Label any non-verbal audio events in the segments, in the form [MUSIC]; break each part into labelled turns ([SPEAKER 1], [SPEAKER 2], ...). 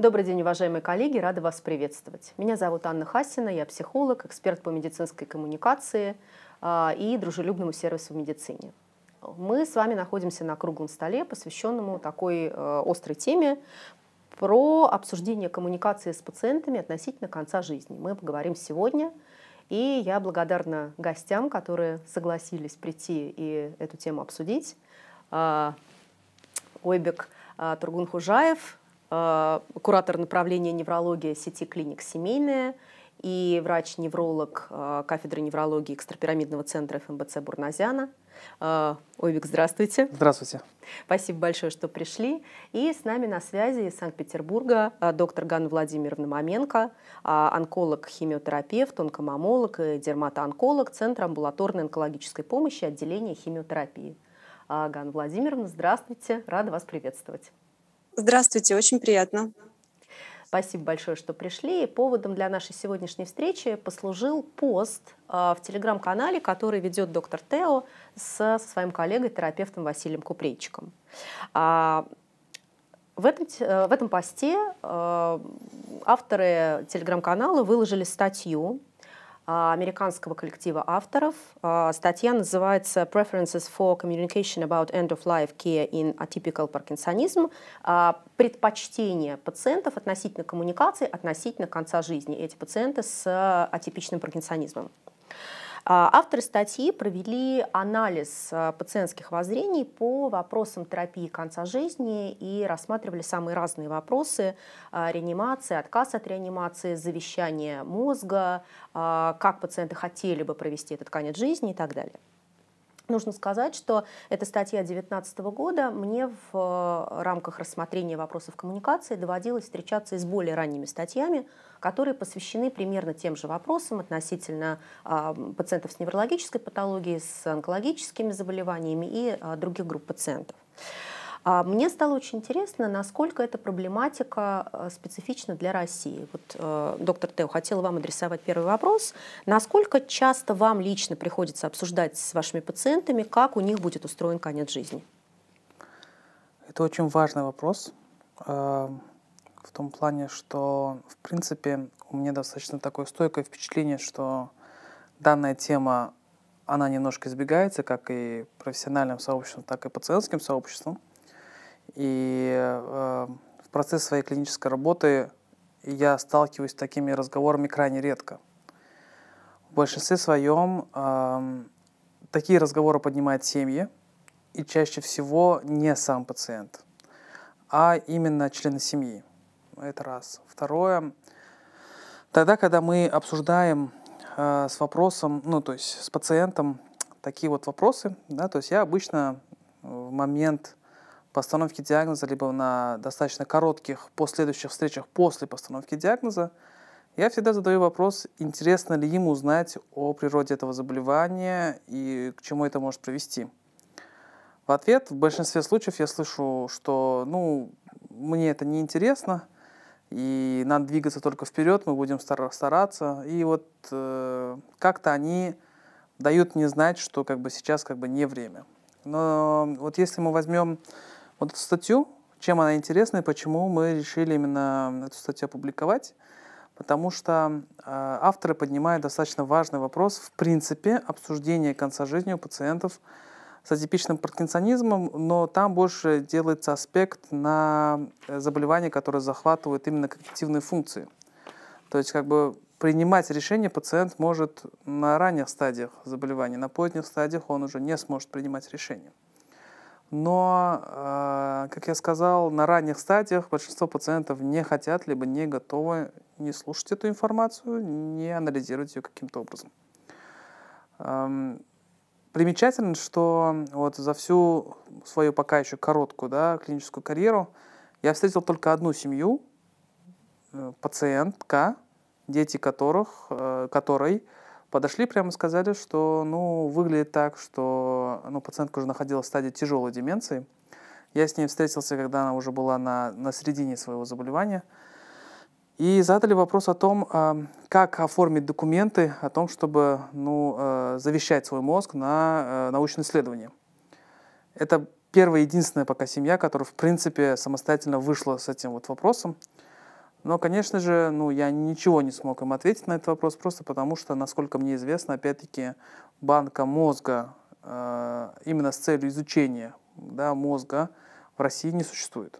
[SPEAKER 1] Добрый день, уважаемые коллеги, рада вас приветствовать. Меня зовут Анна Хасина, я психолог, эксперт по медицинской коммуникации а, и дружелюбному сервису в медицине. Мы с вами находимся на круглом столе, посвященному такой э, острой теме про обсуждение коммуникации с пациентами относительно конца жизни. Мы поговорим сегодня, и я благодарна гостям, которые согласились прийти и эту тему обсудить. А, Ойбек а, Тургун Э, куратор направления неврология сети клиник «Семейная» и врач-невролог э, кафедры неврологии экстрапирамидного центра ФМБЦ эм Бурназяна. Э, Ойвик, здравствуйте. Здравствуйте. Спасибо большое, что пришли. И с нами на связи из Санкт-Петербурга доктор Ган Владимировна Маменко, онколог-химиотерапевт, онкомамолог и дерматоонколог Центра амбулаторной онкологической помощи отделения химиотерапии. Ганна Владимировна, здравствуйте. Рада вас приветствовать. Здравствуйте, очень приятно. Спасибо большое, что пришли. поводом для нашей сегодняшней встречи послужил пост а, в телеграм-канале, который ведет доктор Тео со своим коллегой, терапевтом Василием Купрейчиком. А, в этом, э, в этом посте а, авторы телеграм-канала выложили статью а, американского коллектива авторов. А, статья называется «Preferences for communication about end-of-life care in atypical parkinsonism» а, «Предпочтения пациентов относительно коммуникации, относительно конца жизни». Эти пациенты с атипичным паркинсонизмом. А, авторы статьи провели анализ э, пациентских воззрений по вопросам терапии конца жизни и рассматривали самые разные вопросы э, – реанимации, отказ от реанимации, завещание мозга, э, как пациенты хотели бы провести этот конец жизни и так далее. Нужно сказать, что эта статья 2019 года мне в рамках рассмотрения вопросов коммуникации доводилось встречаться и с более ранними статьями, которые посвящены примерно тем же вопросам относительно а, пациентов с неврологической патологией, с онкологическими заболеваниями и а, других групп пациентов. А мне стало очень интересно, насколько эта проблематика э, специфична для России. Вот, э, доктор Тео, хотела вам адресовать первый вопрос. Насколько часто вам лично приходится обсуждать с вашими пациентами, как у них будет устроен конец жизни?
[SPEAKER 2] Это очень важный вопрос э, в том плане, что, в принципе, у меня достаточно такое стойкое впечатление, что данная тема, она немножко избегается как и профессиональным сообществом, так и пациентским сообществом. И э, в процессе своей клинической работы я сталкиваюсь с такими разговорами крайне редко. В большинстве своем э, эм, такие разговоры поднимают семьи, и чаще всего не сам пациент, а именно члены семьи. Это раз. Второе, тогда, когда мы обсуждаем э, с вопросом, ну, то есть с пациентом такие вот вопросы, да, то есть я обычно в момент постановки диагноза, либо на достаточно коротких последующих встречах после постановки диагноза, я всегда задаю вопрос, интересно ли им узнать о природе этого заболевания и к чему это может привести. В ответ в большинстве случаев я слышу, что ну, мне это не интересно, и надо двигаться только вперед, мы будем стараться. И вот э, как-то они дают мне знать, что как бы сейчас как бы не время. Но вот если мы возьмем вот эту статью, чем она интересна и почему мы решили именно эту статью опубликовать, потому что э, авторы поднимают достаточно важный вопрос, в принципе, обсуждения конца жизни у пациентов с атипичным паркинсонизмом, но там больше делается аспект на э, заболевания, которые захватывают именно когнитивные функции. То есть как бы принимать решение пациент может на ранних стадиях заболевания, на поздних стадиях он уже не сможет принимать решение. Но, э, как я сказал, на ранних стадиях большинство пациентов не хотят, либо не готовы не слушать эту информацию, не анализировать ее каким-то образом. Эм, примечательно, что вот за всю свою пока еще короткую да, клиническую карьеру я встретил только одну семью, э, пациентка, дети которых, э, которой Подошли прямо и сказали, что ну, выглядит так, что ну, пациентка уже находилась в стадии тяжелой деменции. Я с ней встретился, когда она уже была на, на середине своего заболевания. И задали вопрос о том, а, как оформить документы о том, чтобы ну, э, завещать свой мозг на э, научное исследование. Это первая единственная пока семья, которая, в принципе, самостоятельно вышла с этим вот вопросом. Но, конечно же, ну, я ничего не смог им ответить на этот вопрос, просто потому что, насколько мне известно, опять-таки, банка мозга э, именно с целью изучения да, мозга в России не существует.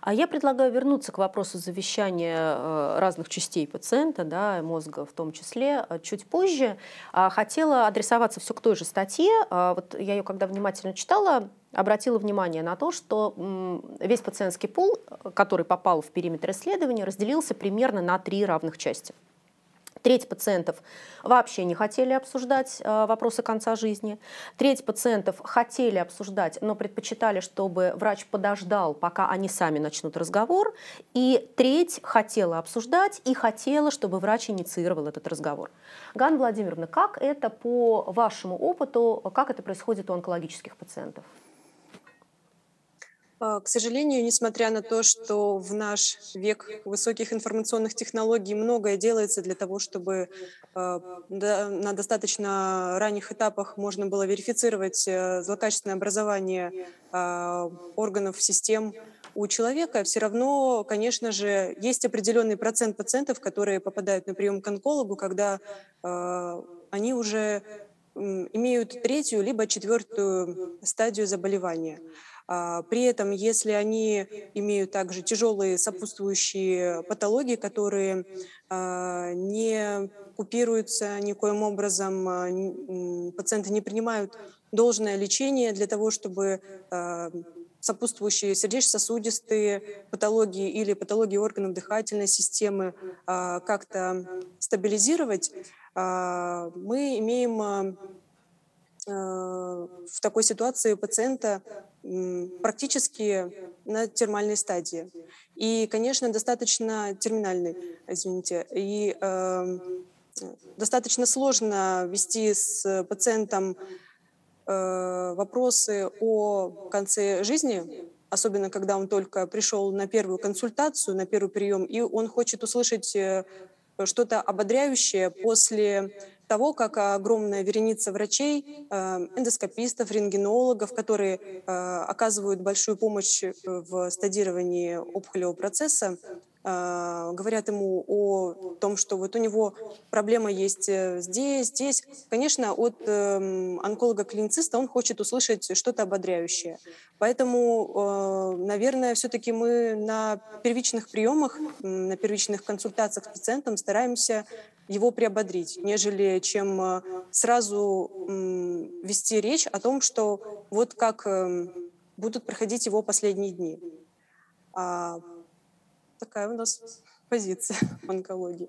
[SPEAKER 1] А я предлагаю вернуться к вопросу завещания э, разных частей пациента, да, мозга в том числе, э, чуть позже. А, хотела адресоваться все к той же статье. А, вот я ее когда внимательно читала, обратила внимание на то, что весь пациентский пул, э, который попал в периметр исследования, разделился примерно на три равных части. Треть пациентов вообще не хотели обсуждать э, вопросы конца жизни. Треть пациентов хотели обсуждать, но предпочитали, чтобы врач подождал, пока они сами начнут разговор. И треть хотела обсуждать и хотела, чтобы врач инициировал этот разговор. Ганна Владимировна, как это по вашему опыту, как это происходит у онкологических пациентов?
[SPEAKER 3] А, к сожалению, несмотря на то, что в наш век высоких информационных технологий многое делается для того, чтобы а, на достаточно ранних этапах можно было верифицировать э, злокачественное образование а, органов, систем у человека, все равно, конечно же, есть определенный процент пациентов, которые попадают на прием к онкологу, когда они уже имеют третью либо четвертую стадию заболевания. А, при этом, если они имеют также тяжелые сопутствующие патологии, которые а, не купируются никоим образом, а, пациенты не принимают должное лечение для того, чтобы сопутствующие сердечно-сосудистые патологии или патологии органов дыхательной системы как-то стабилизировать, мы имеем в такой ситуации пациента практически на термальной стадии. И, конечно, достаточно терминальной, извините. И э, достаточно сложно вести с пациентом э, вопросы о конце жизни, особенно когда он только пришел на первую консультацию, на первый прием, и он хочет услышать э, что-то ободряющее после того, как огромная вереница врачей, э, эндоскопистов, рентгенологов, которые э, оказывают большую помощь э, в стадировании опухолевого процесса, а, говорят ему о том, что вот у него проблема есть э, здесь, здесь. Конечно, от эм, онколога-клинициста он хочет услышать что-то ободряющее. Поэтому, а, наверное, все-таки мы на первичных приемах, на первичных консультациях с пациентом стараемся его приободрить, нежели чем а, сразу вести речь о том, что вот как эм, будут проходить его последние дни такая у нас позиция [LAUGHS] в онкологии.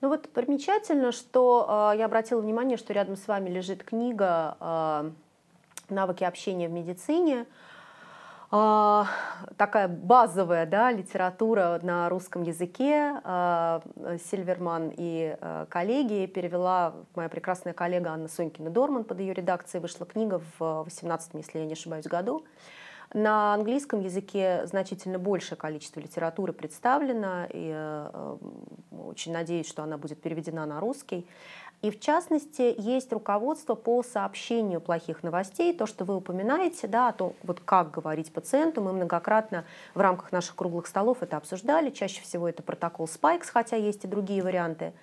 [SPEAKER 3] Ну вот примечательно, что э, я обратила
[SPEAKER 1] внимание, что рядом с вами лежит книга э, «Навыки общения в медицине». Э, такая базовая да, литература на русском языке. Э, Сильверман и э, коллеги перевела моя прекрасная коллега Анна Сонькина-Дорман. Под ее редакцией вышла книга в 18 если я не ошибаюсь, году. На английском языке значительно большее количество литературы представлено, и э, очень надеюсь, что она будет переведена на русский. И в частности, есть руководство по сообщению плохих новостей, то, что вы упоминаете, да, то вот как говорить пациенту. Мы многократно в рамках наших круглых столов это обсуждали. Чаще всего это протокол Spikes, хотя есть и другие варианты.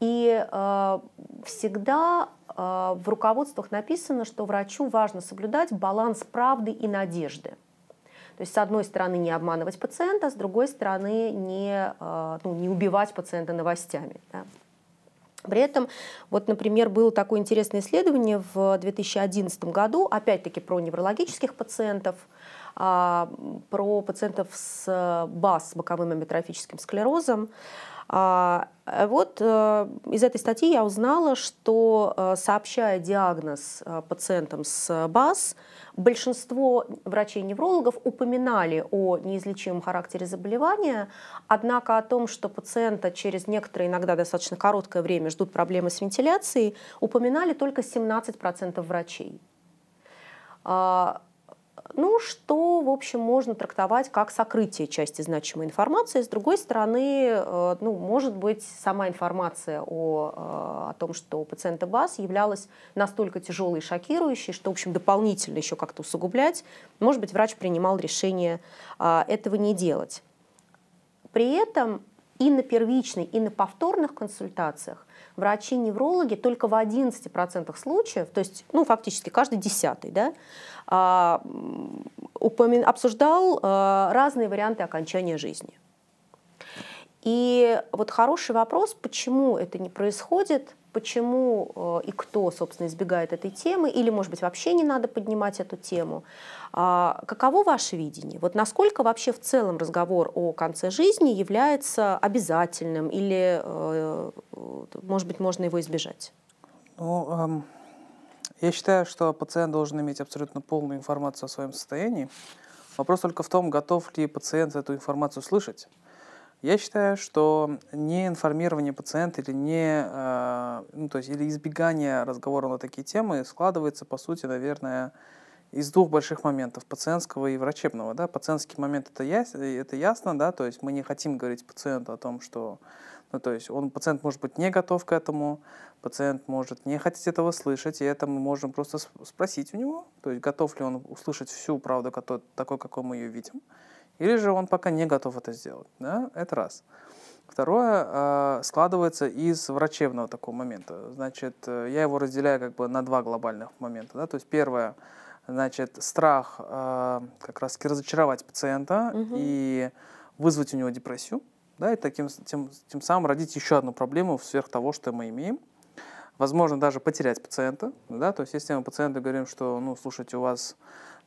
[SPEAKER 1] И э, всегда э, в руководствах написано, что врачу важно соблюдать баланс правды и надежды. То есть, с одной стороны, не обманывать пациента, с другой стороны, не, э, ну, не убивать пациента новостями. Да. При этом, вот, например, было такое интересное исследование в 2011 году, опять-таки про неврологических пациентов, а, про пациентов с э, БАС, с боковым амитрофическим склерозом. А э, Вот э, из этой статьи я узнала, что э, сообщая диагноз пациентам с БАС, большинство врачей-неврологов упоминали о неизлечимом характере заболевания, однако о том, что пациента через некоторое, иногда достаточно короткое время ждут проблемы с вентиляцией, упоминали только 17% врачей. А, ну, что, в общем, можно трактовать как сокрытие части значимой информации. С другой стороны, э, ну, может быть, сама информация о, э, о том, что у пациента БАС являлась настолько тяжелой и шокирующей, что, в общем, дополнительно еще как-то усугублять, может быть, врач принимал решение э, этого не делать. При этом и на первичной, и на повторных консультациях врачи-неврологи только в 11% случаев, то есть ну, фактически каждый десятый, да, а, упомин, обсуждал а, разные варианты окончания жизни. И вот хороший вопрос, почему это не происходит – почему э, и кто, собственно, избегает этой темы, или, может быть, вообще не надо поднимать эту тему. А, каково ваше видение? Вот насколько вообще в целом разговор о конце жизни является обязательным, или, э, э, может быть, можно его избежать?
[SPEAKER 2] Ну, эм, я считаю, что пациент должен иметь абсолютно полную информацию о своем состоянии. Вопрос только в том, готов ли пациент эту информацию слышать. Я считаю, что неинформирование пациента или, не, э, ну, то есть, или избегание разговора на такие темы складывается, по сути, наверное, из двух больших моментов, пациентского и врачебного. Да? Пациентский момент это, яс, это ясно, да, то есть мы не хотим говорить пациенту о том, что ну, то есть он, пациент может быть не готов к этому, пациент может не хотеть этого слышать, и это мы можем просто спросить у него, то есть готов ли он услышать всю правду, такой, какой мы ее видим. Или же он пока не готов это сделать. Да? Это раз. Второе э, складывается из врачебного такого момента. Значит, э, я его разделяю как бы на два глобальных момента. Да? То есть первое, значит, страх э, как раз разочаровать пациента угу. и вызвать у него депрессию, да, и таким тем, тем самым родить еще одну проблему сверх того, что мы имеем. Возможно, даже потерять пациента, да, то есть если мы пациенту говорим, что, ну, слушайте, у вас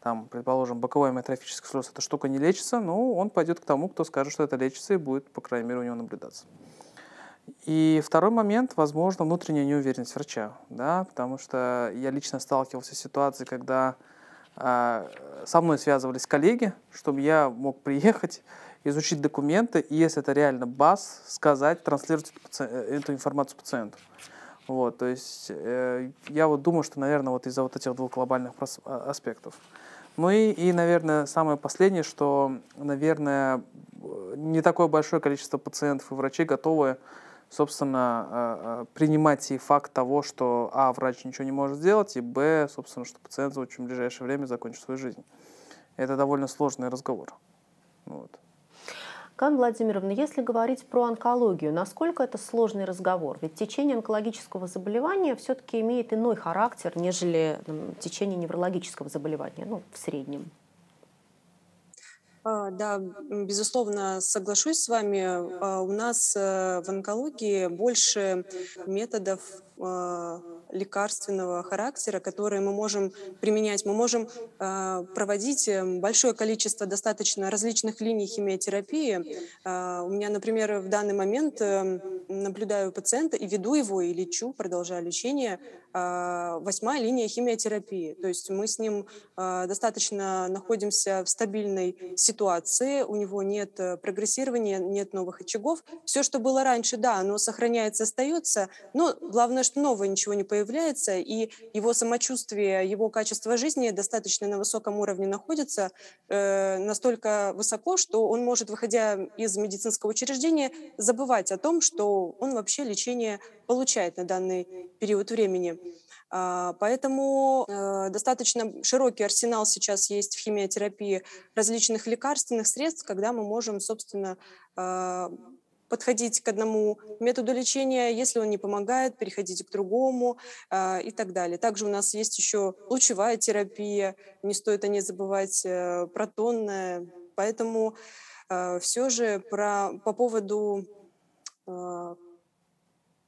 [SPEAKER 2] там, предположим, боковой амиотрофический склероз, эта штука не лечится, но ну, он пойдет к тому, кто скажет, что это лечится, и будет, по крайней мере, у него наблюдаться. И второй момент, возможно, внутренняя неуверенность врача, да, потому что я лично сталкивался с ситуацией, когда э, со мной связывались коллеги, чтобы я мог приехать, изучить документы, и если это реально БАС, сказать, транслировать эту, э, эту информацию пациенту. Вот, то есть э, я вот думаю, что, наверное, вот из-за вот этих двух глобальных а, аспектов. Ну и, и, наверное, самое последнее, что, наверное, не такое большое количество пациентов и врачей готовы, собственно, э, э, принимать и факт того, что, а, врач ничего не может сделать, и, б, собственно, что пациент за очень ближайшее время закончит свою жизнь. Это довольно сложный разговор. Вот.
[SPEAKER 1] Кан Владимировна, если говорить про онкологию, насколько это сложный разговор? Ведь течение онкологического заболевания все-таки имеет иной характер, нежели там, течение неврологического заболевания, ну, в среднем.
[SPEAKER 3] А, да, безусловно, соглашусь с вами. А, у нас э, в онкологии больше методов а, лекарственного характера, которые мы можем применять. Мы можем э, проводить эм, большое количество достаточно различных линий химиотерапии. Э, у меня, например, в данный момент э, наблюдаю пациента и веду его и лечу, продолжаю лечение а, восьмая линия химиотерапии. То есть мы с ним а, достаточно находимся в стабильной ситуации, у него нет э, прогрессирования, нет новых очагов. Все, что было раньше, да, оно сохраняется, остается, но главное, что нового ничего не появляется, и его самочувствие, его качество жизни достаточно на высоком уровне находится, э, настолько высоко, что он может, выходя из медицинского учреждения, забывать о том, что он вообще лечение получает на данный период времени. А, поэтому э, достаточно широкий арсенал сейчас есть в химиотерапии различных лекарственных средств, когда мы можем, собственно, а, подходить к одному методу лечения, если он не помогает, переходить к другому э, и так далее. Также у нас есть еще лучевая терапия, не стоит о ней забывать, э, протонная. Поэтому э, все же про, по поводу э,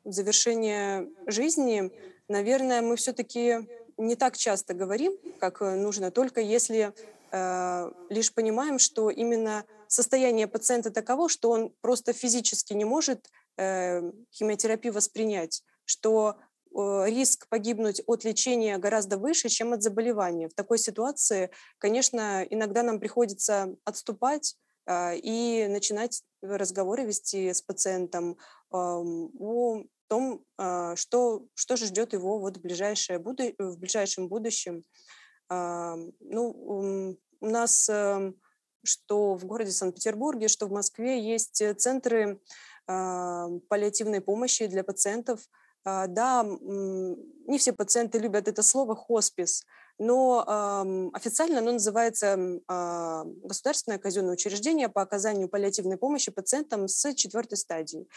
[SPEAKER 3] в завершение жизни, наверное, мы все-таки не так часто говорим, как э, нужно, только если э, лишь понимаем, что именно состояние пациента таково, что он просто физически не может э, химиотерапию воспринять, что э, риск погибнуть от лечения гораздо выше, чем от заболевания. В такой ситуации, конечно, иногда нам приходится отступать э, и начинать разговоры вести с пациентом эм, о том, а, что, что же ждет его вот в, ближайшее буду... в ближайшем будущем. А, ну, у нас эм, что в городе Санкт-Петербурге, что в Москве есть э, центры а, паллиативной помощи для пациентов. Да, не все пациенты любят это слово «хоспис», но официально оно называется «Государственное казенное учреждение по оказанию паллиативной помощи пациентам с четвертой стадии»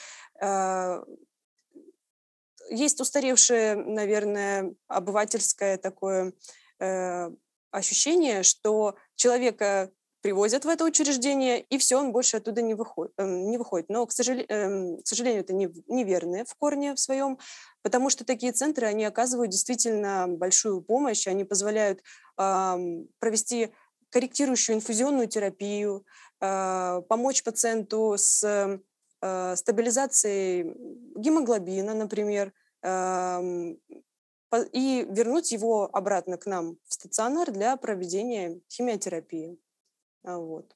[SPEAKER 3] есть устаревшее, наверное, обывательское такое э, ощущение, что человека привозят в это учреждение, и все, он больше оттуда не выходит. Э, не выходит. Но, к, сожале- э, к сожалению, это неверное в корне в своем, потому что такие центры, они оказывают действительно большую помощь, они позволяют э, провести корректирующую инфузионную терапию, э, помочь пациенту с Э, стабилизацией гемоглобина, например, эм, и вернуть его обратно к нам в стационар для проведения химиотерапии. А, вот.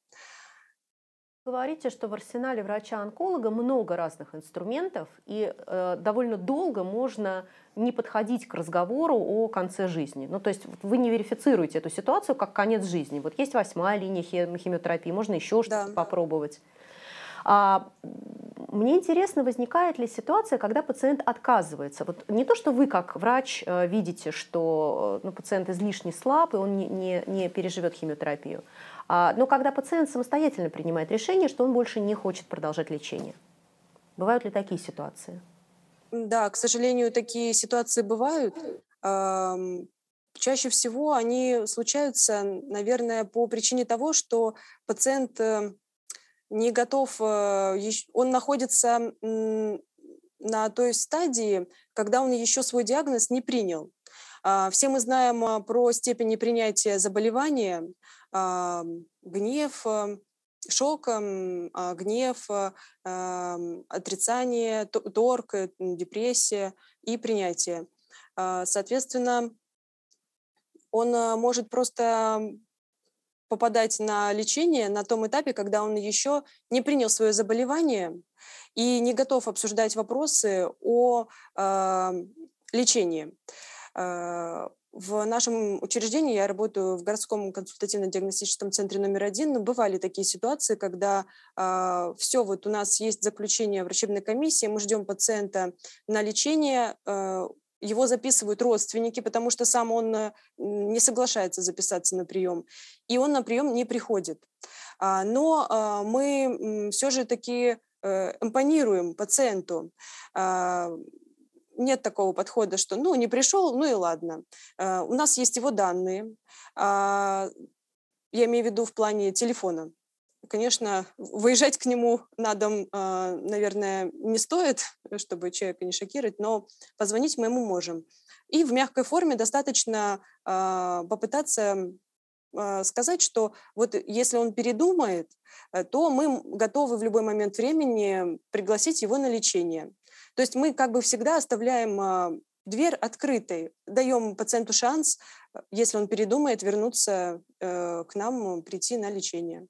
[SPEAKER 3] Говорите, что в арсенале врача-онколога
[SPEAKER 1] много разных инструментов, и э, довольно долго можно не подходить к разговору о конце жизни. Ну, то есть вы не верифицируете эту ситуацию как конец жизни. Вот есть восьмая линия химиотерапии, можно еще что-то попробовать. А Мне интересно, возникает ли ситуация, когда пациент отказывается. Вот не то, что вы как врач э, видите, что э, ну, пациент излишне слаб, и он не, не, не переживет химиотерапию, а, но когда пациент самостоятельно принимает решение, что он больше не хочет продолжать лечение. Бывают ли такие ситуации?
[SPEAKER 3] Да, к сожалению, такие ситуации бывают. Чаще всего они случаются, наверное, по причине того, что пациент э, не готов, э, он находится на той стадии, когда он еще свой диагноз не принял. А, все мы знаем э, про степень принятия заболевания, гнев, шок, гнев, отрицание, торг, депрессия и принятие. А, соответственно, он э, может просто попадать на лечение на том этапе, когда он еще не принял свое заболевание и не готов обсуждать вопросы о э, лечении. Э, в нашем учреждении я работаю в городском консультативно-диагностическом центре номер один, но бывали такие ситуации, когда э, все, вот у нас есть заключение врачебной комиссии, мы ждем пациента на лечение, э, его записывают родственники, потому что сам он э, не соглашается записаться на прием, и он на прием не приходит. А, но а, мы все же таки э, эмпонируем пациенту. А, нет такого подхода, что ну не пришел, ну и ладно. У нас есть его данные. Я имею в виду в плане телефона Конечно, выезжать к нему на дом, а, наверное, не стоит, э, чтобы человека не шокировать, но позвонить мы ему можем. И в мягкой форме достаточно а, попытаться а, сказать, что вот если он передумает, э, то мы готовы в любой момент времени пригласить его на лечение. То есть мы как бы всегда оставляем дверь открытой, даем пациенту шанс, э, если он передумает, вернуться к нам, прийти на лечение.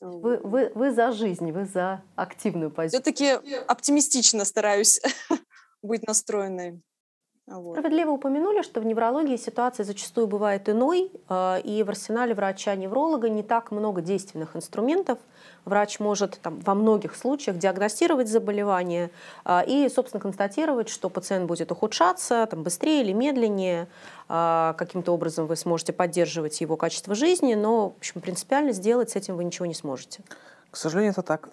[SPEAKER 1] Вы, вы, вы за жизнь, вы за активную
[SPEAKER 3] позицию. Все-таки оптимистично стараюсь [LAUGHS] быть настроенной. Вот.
[SPEAKER 1] Справедливо упомянули, что в неврологии ситуация зачастую бывает иной, а, и в арсенале врача-невролога не так много действенных инструментов. Врач может там, во многих случаях диагностировать заболевание а, и, собственно, констатировать, что пациент будет ухудшаться там, быстрее или медленнее. А, каким-то образом вы сможете поддерживать его качество жизни, но в общем, принципиально сделать с этим вы ничего не сможете. К сожалению, это так.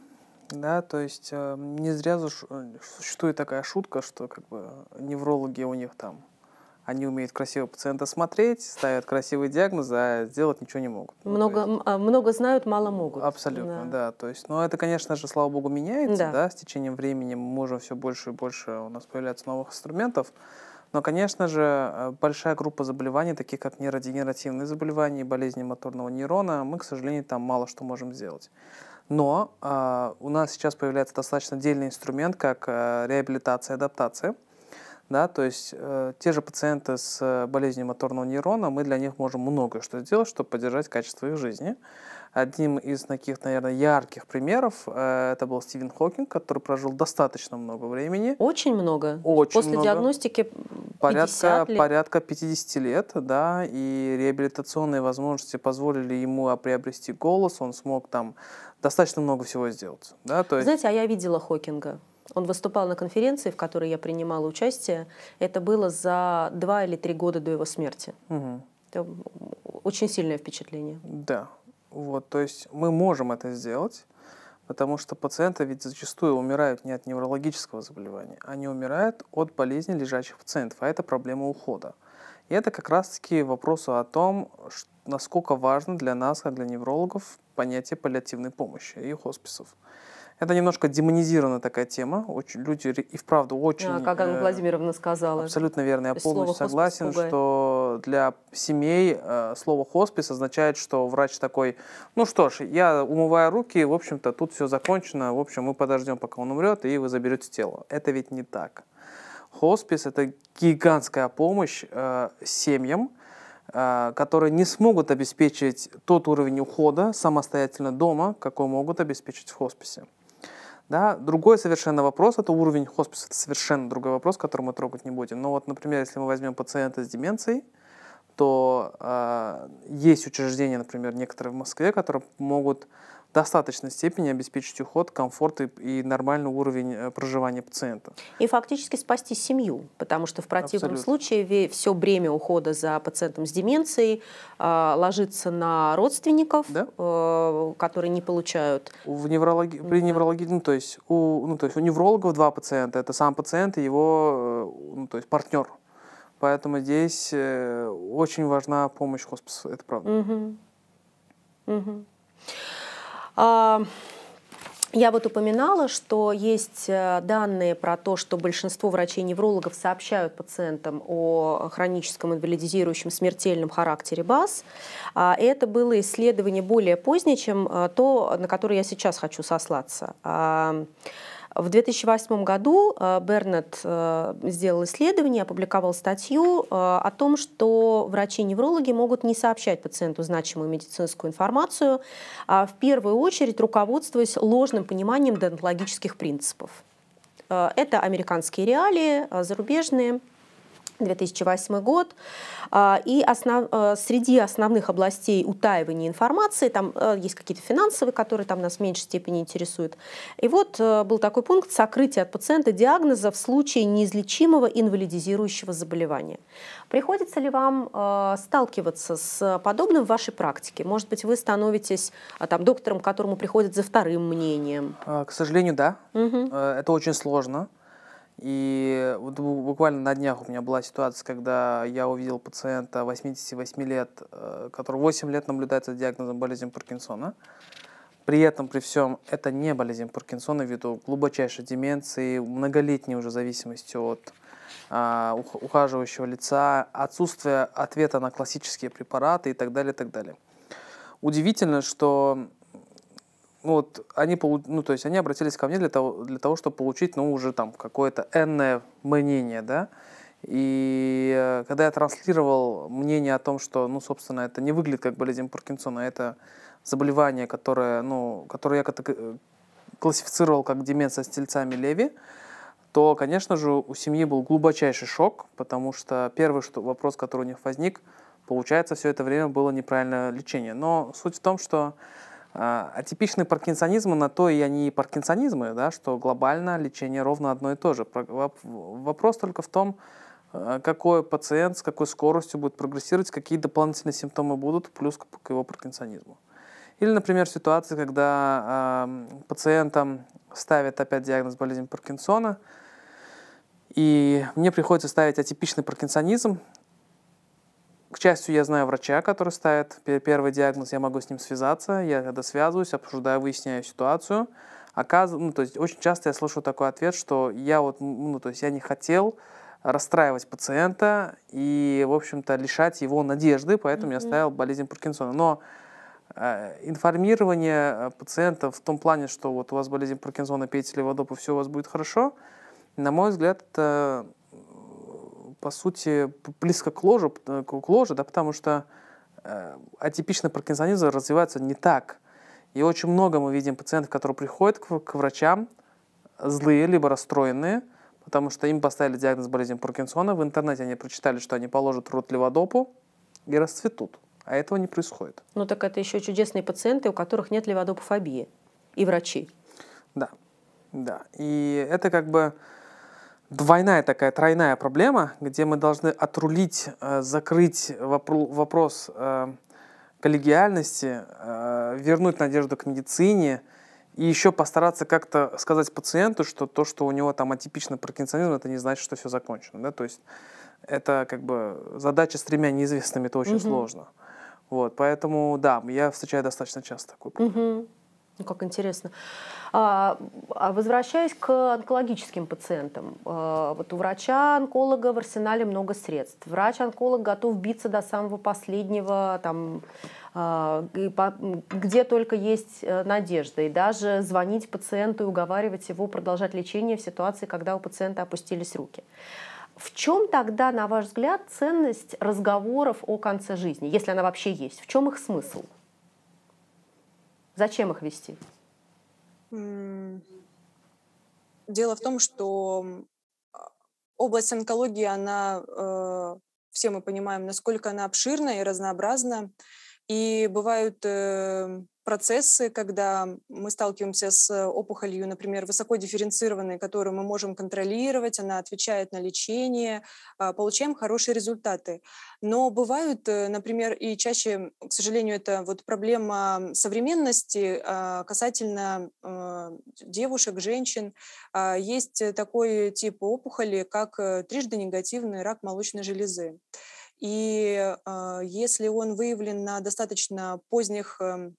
[SPEAKER 2] Да, то есть эм, не зря э, существует такая шутка, что как бы неврологи у них там, они умеют красиво пациента смотреть, ставят красивые диагнозы, а сделать ничего не могут.
[SPEAKER 1] Ну, много, есть... А, много знают, мало могут. Абсолютно, да.
[SPEAKER 2] да. То есть, но это, конечно же, слава богу, меняется, да. да, с течением времени мы можем все больше и больше э, у нас появляется новых инструментов. Но, конечно же, э, большая группа заболеваний, таких как нейродегенеративные заболевания и болезни моторного нейрона, мы, к сожалению, там мало что можем сделать. Но э, у нас сейчас появляется достаточно дельный инструмент, как э, реабилитация, адаптация. Да, то есть э, те же пациенты с э, болезнью моторного нейрона, мы для них можем многое что сделать, чтобы поддержать качество их жизни. Одним из таких, наверное, ярких примеров э, это был Стивен Хокинг, который прожил достаточно много времени. Очень много. Очень После много. диагностики 50 порядка, лет. порядка 50 лет, да, и реабилитационные возможности позволили ему приобрести голос, он смог там достаточно много всего сделать. Да? То есть... Знаете,
[SPEAKER 1] а я видела Хокинга. Он выступал на конференции, в которой я принимала участие. Это было за два или три года до его смерти. Угу. Это очень сильное впечатление.
[SPEAKER 2] Да. Вот, то есть мы можем это сделать, потому что пациенты ведь зачастую умирают не от неврологического заболевания, они умирают от болезни лежачих пациентов, а это проблема ухода. И это как раз-таки вопрос о том, насколько важно для нас, как для неврологов, понятие паллиативной помощи и хосписов. Это немножко демонизированная такая тема. Очень, люди и вправду очень... А, как Анна э,
[SPEAKER 1] Владимировна сказала.
[SPEAKER 2] Абсолютно верно. Я полностью согласен, пугает. что для семей э, слово «хоспис» означает, что врач такой, ну что ж, я умываю руки, в общем-то, тут все закончено, в общем, мы подождем, пока он умрет, и вы заберете тело. Это ведь не так. Хоспис – это гигантская помощь э, семьям, а, которые не смогут обеспечить тот уровень ухода самостоятельно дома, какой могут обеспечить в хосписе. Да? Другой совершенно вопрос – это уровень хосписа. Это совершенно другой вопрос, который мы трогать не будем. Но вот, например, если мы возьмем пациента с деменцией, то э, есть учреждения, например, некоторые в Москве, которые могут достаточной степени обеспечить уход, комфорт и, и нормальный уровень э, проживания пациента. И фактически спасти семью, потому что в противном Абсолютно.
[SPEAKER 1] случае все бремя ухода за пациентом с деменцией э, ложится на родственников, да? э, которые не получают. В неврологи...
[SPEAKER 2] При неврологии, ну, то есть у, ну, то есть у неврологов два пациента, это сам пациент и его, э, ну, то есть партнер. Поэтому здесь э, очень важна помощь хосписа, это правда. Угу.
[SPEAKER 1] Угу. А, я вот упоминала, что есть э, данные про то, что большинство врачей-неврологов сообщают пациентам о хроническом инвалидизирующем смертельном характере БАС. А, это было исследование более позднее, чем э, то, на которое я сейчас хочу сослаться. А, в 2008 году э, Бернет э, сделал исследование, опубликовал статью э, о том, что врачи-неврологи могут не сообщать пациенту значимую медицинскую информацию, а в первую очередь руководствуясь ложным пониманием дентологических принципов. Это американские реалии, зарубежные – 2008 год. А, и основ, а, среди основных областей утаивания информации, там э, есть какие-то финансовые, которые там нас в меньшей степени интересуют. И вот э, был такой пункт «Сокрытие от пациента диагноза в случае неизлечимого инвалидизирующего заболевания». Приходится ли вам э, сталкиваться с подобным в вашей практике? Может быть, вы становитесь а, там, доктором, которому приходят за вторым мнением?
[SPEAKER 2] К сожалению, да. Угу. Это очень сложно. И вот буквально на днях у меня была ситуация, когда я увидел пациента 88 лет, э, который 8 лет наблюдается диагнозом болезни Паркинсона. При этом, при всем, это не болезнь Паркинсона ввиду глубочайшей деменции, многолетней уже зависимости от а, ухаживающего лица, отсутствия ответа на классические препараты и так далее, и так далее. Удивительно, что вот они, ну, то есть они обратились ко мне для того, для того чтобы получить, ну, уже там какое-то энное мнение, да, и э, когда я транслировал мнение о том, что, ну, собственно, это не выглядит как болезнь Паркинсона, это заболевание, которое, ну, которое я как-то э, классифицировал как деменция с тельцами Леви, то, конечно же, у семьи был глубочайший шок, потому что первый что, вопрос, который у них возник, получается, все это время было неправильное лечение. Но суть в том, что а, атипичный паркинсонизм на то и они паркинсонизмы, да, что глобально лечение ровно одно и то же. Вопрос только в том, э, какой пациент с какой скоростью будет прогрессировать, какие дополнительные симптомы будут, плюс к его паркинсонизму. Или, например, ситуация, когда э, пациентам ставят опять диагноз болезни Паркинсона, и мне приходится ставить атипичный паркинсонизм, к счастью, я знаю врача, который ставит первый диагноз, я могу с ним связаться, я когда связываюсь, обсуждаю, выясняю ситуацию. Оказыв... Ну, то есть очень часто я слышу такой ответ, что я вот, ну, то есть я не хотел расстраивать пациента и, в общем-то, лишать его надежды, поэтому mm-hmm. я ставил болезнь Паркинсона. Но э, информирование э, пациента в том плане, что вот у вас болезнь Паркинсона, пейте леводопу, все у вас будет хорошо, на мой взгляд, это по сути, близко к ложу, э, к ложу да, потому что э, атипичный паркинсонизм развивается не так. И очень много мы видим пациентов, которые приходят к, к врачам, э, злые, либо расстроенные, потому что им поставили диагноз болезни Паркинсона, в интернете они прочитали, что они положат рот леводопу и расцветут. А этого не происходит.
[SPEAKER 1] Ну так это еще чудесные пациенты, у которых нет леводопофобии. И врачи.
[SPEAKER 2] Да, да. И это как бы двойная такая, тройная проблема, где мы должны отрулить, э, закрыть вопрос э, коллегиальности, э, вернуть надежду к медицине и еще постараться как-то сказать пациенту, что то, что у него там атипичный паркинсонизм, это не значит, что все закончено. Да? То есть это как бы задача с тремя неизвестными, это очень угу. сложно. Вот, поэтому да, я встречаю достаточно часто такую
[SPEAKER 1] проблему. Угу. Ну, как интересно. А, а, возвращаясь к онкологическим пациентам. А, вот у врача-онколога в арсенале много средств. Врач-онколог готов биться до самого последнего, там, а, где только есть э, надежда. И даже звонить пациенту и уговаривать его продолжать лечение в ситуации, когда у пациента опустились руки. В чем тогда, на ваш взгляд, ценность разговоров о конце жизни, если она вообще есть? В чем их смысл? Зачем их вести?
[SPEAKER 3] Дело в том, что а, область онкологии, она, э, все мы понимаем, насколько она обширна и разнообразна. И бывают э, процессы, когда мы сталкиваемся с э, опухолью, например, высоко дифференцированной, которую мы можем контролировать, она отвечает на лечение, а, получаем хорошие результаты. Но бывают, э, например, и чаще, к сожалению, это вот проблема современности а, касательно а, девушек, женщин. Есть э, такой тип опухоли, как трижды негативный рак молочной железы. И э, если он выявлен на достаточно поздних э,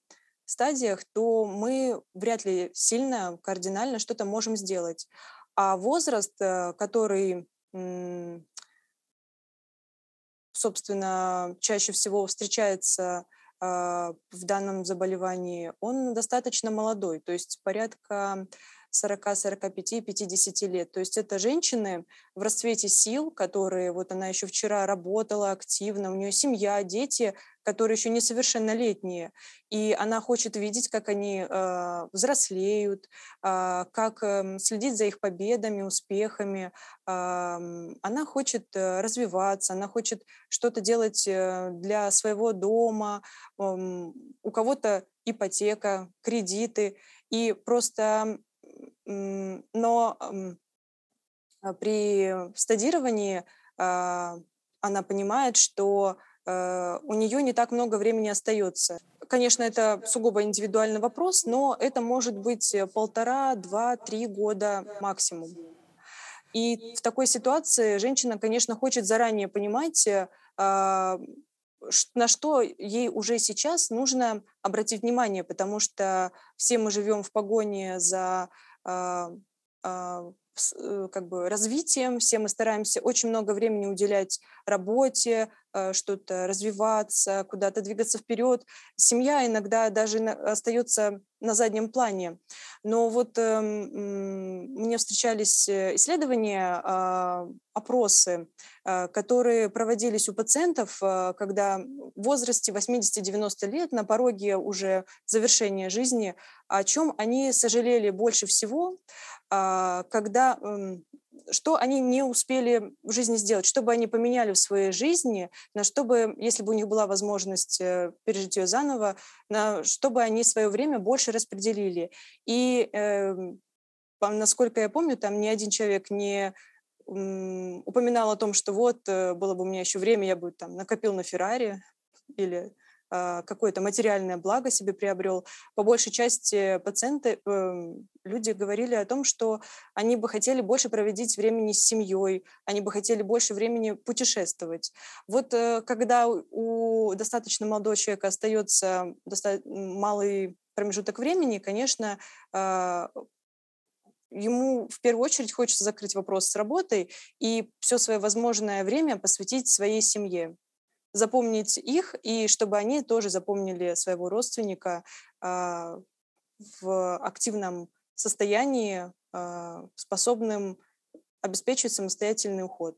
[SPEAKER 3] стадиях, то мы вряд ли сильно, кардинально что-то можем сделать. А возраст, э, который, собственно, чаще всего встречается э, в данном заболевании, он достаточно молодой, то есть порядка 40-45-50 лет. То есть это женщины в расцвете сил, которые, вот она еще вчера работала активно, у нее семья, дети, которые еще несовершеннолетние, и она хочет видеть, как они э, взрослеют, э, как э, следить за их победами, успехами. Э, она хочет э, развиваться, она хочет что-то делать э, для своего дома. Э, у кого-то ипотека, кредиты, и просто, э, но э, при стадировании э, она понимает, что Э, у нее не так много времени остается. Конечно, это сугубо индивидуальный вопрос, но это может быть э, полтора, два, три года максимум. И в такой ситуации женщина, конечно, хочет заранее понимать, э, а, на что ей уже сейчас нужно обратить внимание, потому что все мы живем в погоне за а, а, Э, как бы развитием, все мы стараемся очень много времени уделять работе, э, что-то развиваться, куда-то двигаться вперед. Семья иногда даже остается на заднем плане. Но вот эм, мне встречались э, исследования, а, опросы, которые проводились у пациентов, когда в возрасте 80-90 лет на пороге уже завершения жизни о чем они сожалели больше всего, а, когда что они не успели в жизни сделать, что бы они поменяли в своей жизни, на что бы, если бы у них была возможность э, пережить ее заново, на что бы они свое время больше распределили. И, э, насколько я помню, там ни один человек не упоминал о том, что вот, э, было бы у меня еще время, я бы там накопил на Феррари или а, какое-то материальное благо себе приобрел. По большей части пациенты, эм, люди говорили о том, что они бы хотели больше проводить времени с семьей, они бы хотели больше времени путешествовать. Вот э, когда у достаточно молодого человека остается малый промежуток времени, конечно, а, ему в первую очередь хочется закрыть вопрос с работой и все свое возможное время посвятить своей семье запомнить их и чтобы они тоже запомнили своего родственника а, в активном состоянии, а, способным обеспечить самостоятельный уход,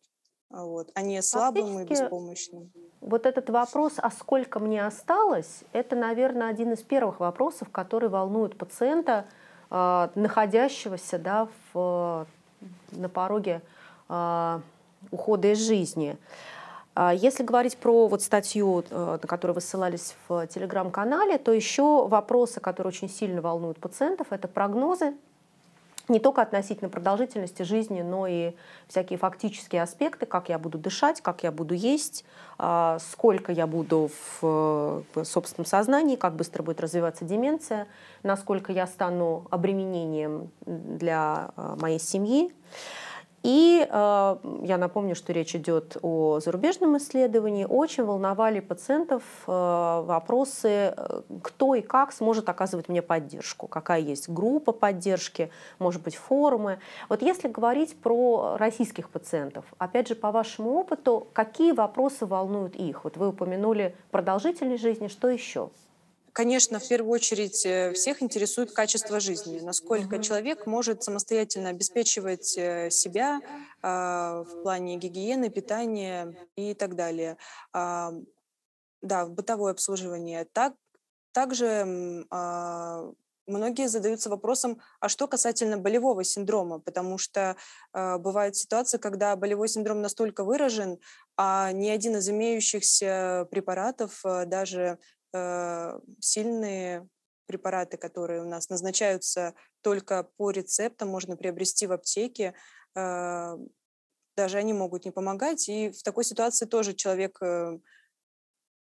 [SPEAKER 3] а, вот, а не слабым и беспомощным.
[SPEAKER 1] Вот этот вопрос, а сколько мне осталось, это, наверное, один из первых вопросов, который волнует пациента, находящегося да, в, на пороге ухода из жизни. А если говорить про вот статью, э, на которую вы ссылались в телеграм-канале, то еще вопросы, которые очень сильно волнуют пациентов, это прогнозы, не только относительно продолжительности жизни, но и всякие фактические аспекты, как я буду дышать, как я буду есть, а, сколько я буду в собственном сознании, как быстро будет развиваться деменция, насколько я стану обременением для э, моей семьи. И э, я напомню, что речь идет о зарубежном исследовании. Очень волновали пациентов э, вопросы, э, кто и как сможет оказывать мне поддержку, какая есть группа поддержки, может быть, форумы. Вот если говорить про российских пациентов, опять же, по вашему опыту, какие вопросы волнуют их? Вот вы упомянули продолжительность жизни, что еще?
[SPEAKER 3] Конечно, в первую очередь э, всех интересует качество жизни, насколько mm человек может самостоятельно обеспечивать э, себя э, в плане гигиены, питания и так далее. Э, да, в бытовое обслуживание. Так, также э, многие задаются вопросом, а что касательно болевого синдрома, потому что э, бывает ситуация, когда болевой синдром настолько выражен, а ни один из имеющихся препаратов, э, даже Э, сильные препараты, которые у нас назначаются только по рецептам, можно приобрести в аптеке, э, даже они могут не помогать. И в такой ситуации тоже человек э,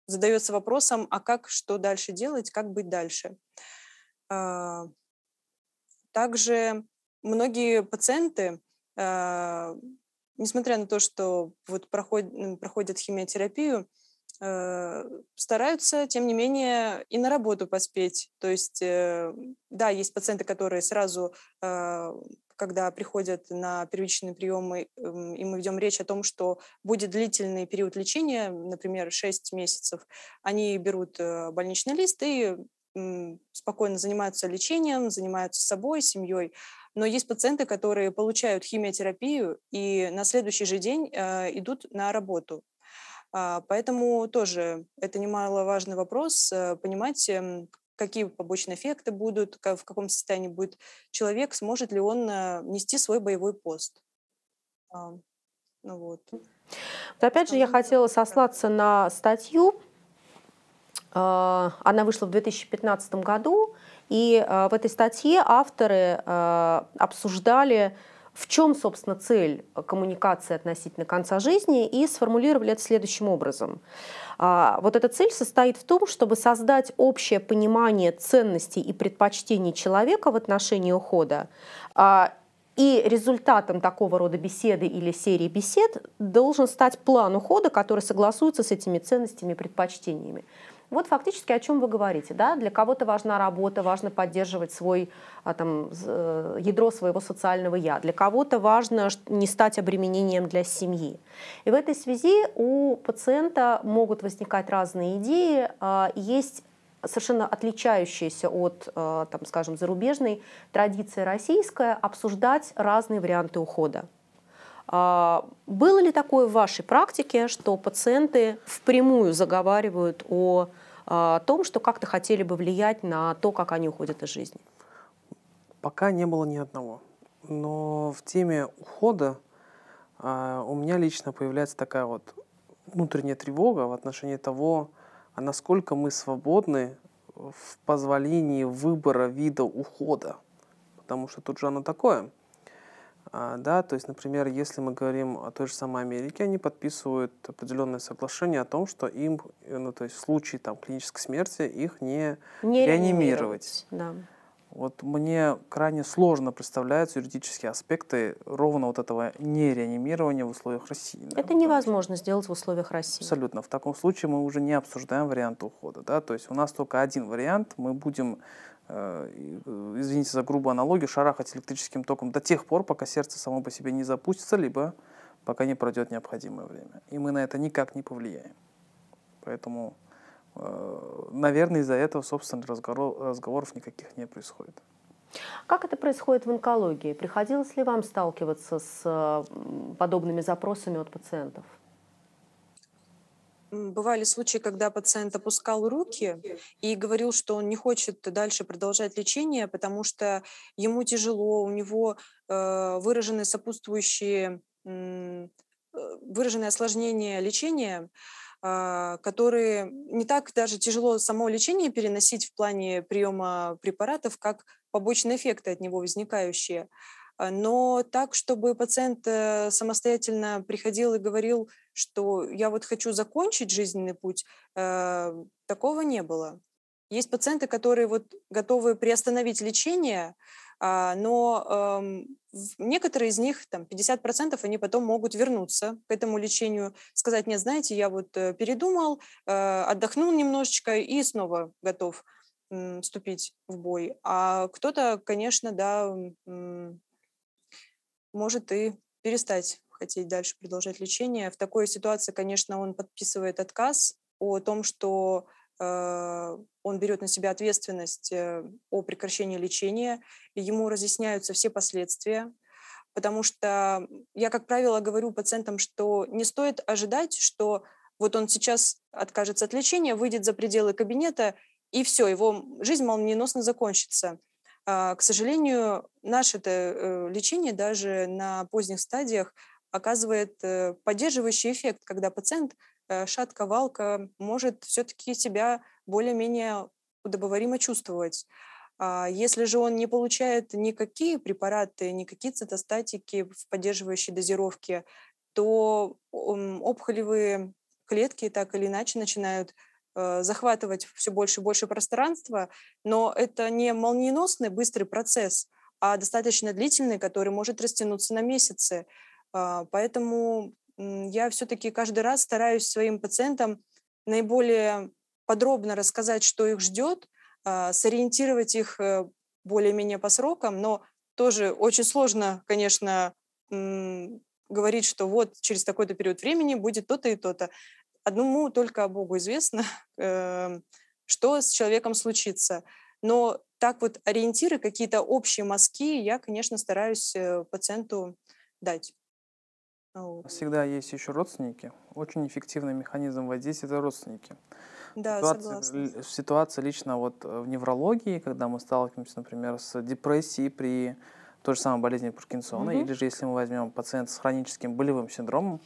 [SPEAKER 3] задается вопросом, а как, что дальше делать, как быть дальше. Также многие пациенты, несмотря на то, что вот проходят, проходят химиотерапию, Э, стараются, тем не менее, и на работу поспеть. То есть, э, да, есть пациенты, которые сразу, э, когда приходят на первичные приемы, эм, и мы ведем речь о том, что будет длительный период лечения, например, 6 месяцев, они берут больничный лист и спокойно занимаются лечением, занимаются собой, семьей. Но есть пациенты, которые получают химиотерапию и на следующий же день идут на работу. А, поэтому тоже это немаловажный вопрос, э, понимать, эм, какие побочные эффекты будут, в каком состоянии будет человек, сможет ли он э, нести свой боевой пост. А, ну вот. Опять же,
[SPEAKER 1] я хотела сослаться на статью. А, она вышла в 2015 году, и в этой статье авторы обсуждали в чем, собственно, цель э, коммуникации относительно конца жизни, и сформулировали это следующим образом. А, вот эта цель состоит в том, чтобы создать общее понимание ценностей и предпочтений человека в отношении ухода, а, и результатом такого рода беседы или серии бесед должен стать план ухода, который согласуется с этими ценностями и предпочтениями. Вот фактически о чем вы говорите, да? Для кого-то важна работа, важно поддерживать свой а, там, э, ядро своего социального я. Для кого-то важно не стать обременением для семьи. И в этой связи у пациента могут возникать разные идеи. А, есть совершенно отличающаяся от, а, там, скажем, зарубежной традиции российская, обсуждать разные варианты ухода. Было ли такое в вашей практике, что пациенты впрямую заговаривают о о том, что как-то хотели бы влиять на то, как они уходят из жизни?
[SPEAKER 2] Пока не было ни одного. Но в теме ухода э, у меня лично появляется такая вот внутренняя тревога в отношении того, а насколько мы свободны в позволении выбора вида ухода. Потому что тут же оно такое – а, да, то есть, например, если мы говорим о той же самой Америке, они подписывают определенное соглашение о том, что им, э, ну, то есть в случае там, клинической смерти их не,
[SPEAKER 1] не реанимировать.
[SPEAKER 2] реанимировать. Да. Вот мне крайне сложно представляются юридические аспекты ровно вот этого нереанимирования в условиях России. Да? Это невозможно сделать в условиях России. Абсолютно. В таком случае мы уже не обсуждаем вариант ухода. Да? То есть у нас только один вариант. Мы будем Э, э, извините за грубую аналогию, шарахать электрическим током до тех пор, пока сердце само по себе не запустится, либо пока не пройдет необходимое время. И мы на это никак не повлияем. Поэтому, э, наверное, из-за этого, собственно, разговор, разговоров никаких не происходит.
[SPEAKER 1] Как это происходит в онкологии? Приходилось ли вам сталкиваться с подобными запросами от пациентов?
[SPEAKER 3] бывали случаи, когда пациент опускал руки и говорил, что он не хочет дальше продолжать лечение, потому что ему тяжело, у него э, выражены сопутствующие э, выраженные осложнения лечения, а, которые не так даже тяжело само лечение переносить в плане приема препаратов, как побочные эффекты от него возникающие. А, но так, чтобы пациент э, самостоятельно приходил и говорил, что я вот хочу закончить жизненный путь, э, такого не было. Есть пациенты, которые вот готовы приостановить лечение, э, но э, некоторые из них, там 50%, они потом могут вернуться к этому лечению, сказать, нет, знаете, я вот э, передумал, э, отдохнул немножечко и снова готов вступить в бой. А кто-то, конечно, да, может и перестать хотеть дальше продолжать лечение. В такой ситуации, конечно, он подписывает отказ о том, что э, он берет на себя ответственность э, о прекращении лечения, и ему разъясняются все последствия, потому что я, как правило, говорю пациентам, что не стоит ожидать, что вот он сейчас откажется от лечения, выйдет за пределы кабинета, и все, его жизнь молниеносно закончится. А, к сожалению, наше э, лечение даже на поздних стадиях оказывает э, поддерживающий эффект, когда пациент э, шатко может все-таки себя более-менее удобоваримо чувствовать. А если же он не получает никакие препараты, никакие цитостатики в поддерживающей дозировке, то опухолевые клетки так или иначе начинают э, захватывать все больше и больше пространства, но это не молниеносный быстрый процесс, а достаточно длительный, который может растянуться на месяцы. А, поэтому я все-таки каждый раз стараюсь своим пациентам наиболее подробно рассказать, что их ждет, а, сориентировать их э, более-менее по срокам, но тоже очень сложно, конечно, говорить, что вот через такой-то период времени будет то-то и то-то. Одному только Богу известно, [LAUGHS] эм, что с человеком случится. Но так вот ориентиры, какие-то общие мазки я, конечно, стараюсь э, пациенту дать.
[SPEAKER 2] Всегда есть еще родственники. Очень эффективный механизм воздействия – это родственники. Да, ситуация, согласна. Ситуация лично вот э, в неврологии, когда мы сталкиваемся, например, с депрессией при той же самой болезни Паркинсона, угу. или же если мы возьмем пациента с хроническим болевым синдромом,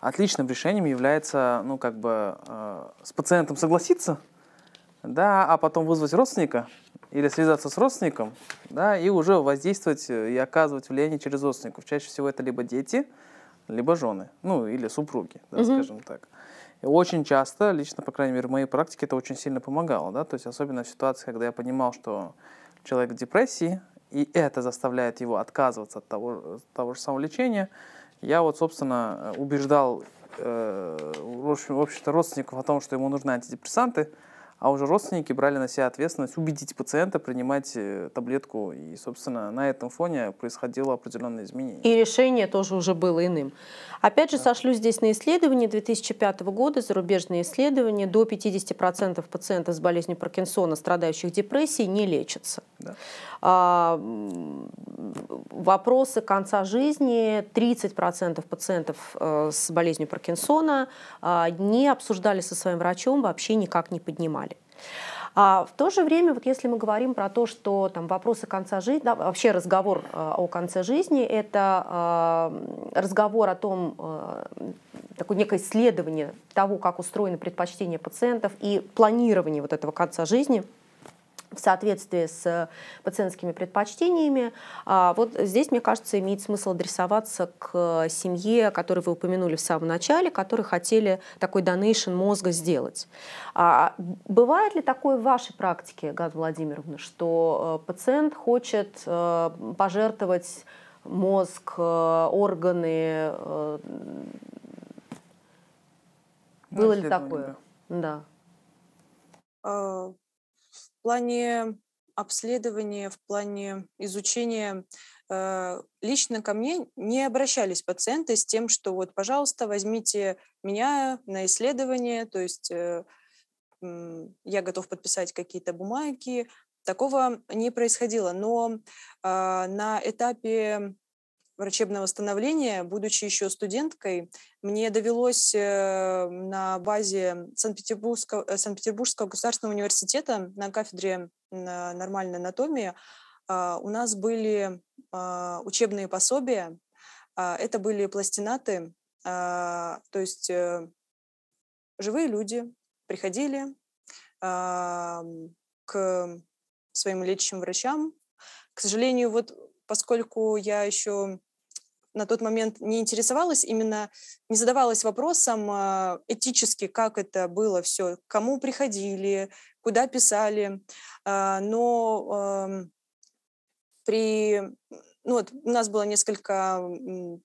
[SPEAKER 2] отличным решением является, ну, как бы, э, с пациентом согласиться, да, а потом вызвать родственника или связаться с родственником, да, и уже воздействовать э, и оказывать влияние через родственников. Чаще всего это либо дети, либо жены, ну или супруги, да, угу. скажем так. И очень часто, лично, по крайней мере, в моей практике это очень сильно помогало, да, то есть особенно в ситуации, когда я понимал, что человек в депрессии, и это заставляет его отказываться от того, того же самого лечения, я вот, собственно, э, убеждал, э, в общем-то, родственников о том, что ему нужны антидепрессанты, а уже родственники брали на себя ответственность убедить пациента принимать э, таблетку. И, собственно, на этом фоне происходило определенное изменение.
[SPEAKER 1] И решение тоже уже было иным. Опять же, да. сошлю здесь на исследование 2005 года, зарубежные исследования. До 50% пациентов с болезнью Паркинсона, страдающих депрессией, не лечатся. Да. А, вопросы конца жизни 30% пациентов э, с болезнью Паркинсона а, не обсуждали со своим врачом, вообще никак не поднимали. А в то же время, вот если мы говорим про то, что там вопросы конца жизни, да, вообще разговор э, о конце жизни, это э, разговор о том, э, такое некое исследование того, как устроены предпочтения пациентов и планирование вот этого конца жизни – в соответствии с э, пациентскими предпочтениями. А вот здесь, мне кажется, имеет смысл адресоваться к э, семье, которую вы упомянули в самом начале, которые хотели такой донейшн мозга сделать. А, бывает ли такое в вашей практике, Гад Владимировна, что э, пациент хочет пожертвовать мозг, органы?
[SPEAKER 3] Было ли такое? Да. А, плане обследования, в плане изучения э, лично ко мне не обращались пациенты с тем, что вот, пожалуйста, возьмите меня на исследование, то есть э, я готов подписать какие-то бумаги. Такого не происходило. Но а, на этапе врачебного восстановления, будучи еще студенткой, мне довелось э, на базе Санкт-Петербургского, э, Санкт-Петербургского государственного университета на кафедре э, нормальной анатомии а, у нас были а, учебные пособия. А, это были пластинаты, то есть живые люди приходили к своим лечащим врачам. К сожалению, вот поскольку я еще на тот момент не интересовалась, именно не задавалась вопросом э, этически, как это было все, кому приходили, куда писали. Э, но э, при... Ну, вот у нас было несколько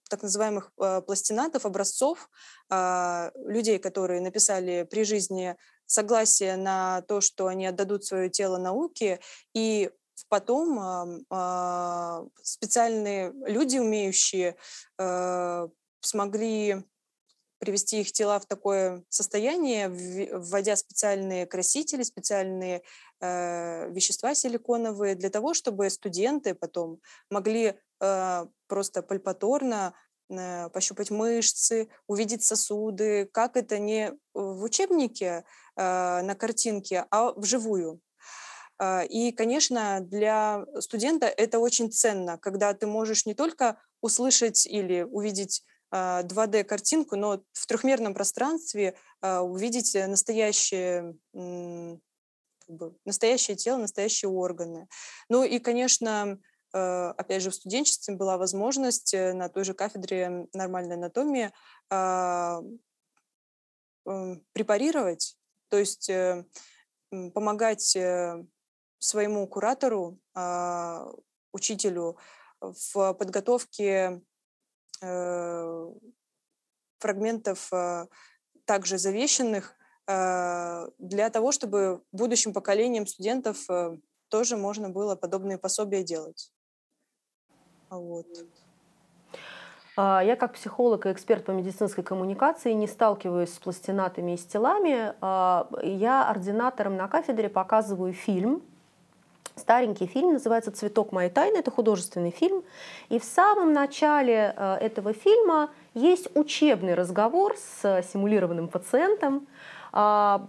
[SPEAKER 3] так называемых а, пластинатов, образцов людей, которые написали при жизни согласие на то, что они отдадут свое тело науке, и Потом а, специальные люди, умеющие, э, смогли привести их тела в такое состояние, вводя специальные красители, специальные э, вещества силиконовые, для того, чтобы студенты потом могли э, просто пальпаторно э, пощупать мышцы, увидеть сосуды, как это не в учебнике э, на картинке, а вживую. А, и, конечно, для студента это очень ценно, когда ты можешь не только услышать или увидеть 2D-картинку, а, но в трехмерном пространстве а, увидеть э, настоящее, как бы, настоящее тело, настоящие органы. Ну и, конечно, опять же, в студенчестве была возможность э, на той же кафедре нормальной анатомии препарировать, то есть э, помогать своему куратору, а, учителю в подготовке э, фрагментов а, также завещенных а, для того, чтобы будущим поколениям студентов э, тоже можно было подобные пособия делать. Вот.
[SPEAKER 1] Я как психолог и эксперт по медицинской коммуникации не сталкиваюсь с пластинатами и стелами. Я ординаторам на кафедре показываю фильм Старенький фильм, называется «Цветок моей тайны», это художественный фильм. И в самом начале э, этого фильма есть учебный разговор с симулированным пациентом. А,